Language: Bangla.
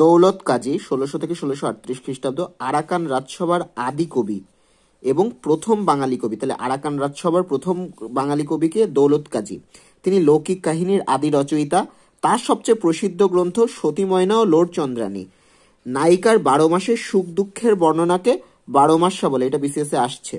দৌলত কাজী ষোলোশো থেকে ষোলোশো আটত্রিশ খ্রিস্টাব্দ আরাকান রাজসভার আদি কবি এবং প্রথম বাঙালি কবি তাহলে আরাকান রাজসভার প্রথম বাঙালি কবিকে দৌলত কাজী তিনি লৌকিক কাহিনীর আদি রচয়িতা তার সবচেয়ে প্রসিদ্ধ গ্রন্থ সতীময়না ও চন্দ্রাণী নায়িকার বারো মাসের সুখ দুঃখের বর্ণনাকে বারো মাসা বলে এটা বিশেষে আসছে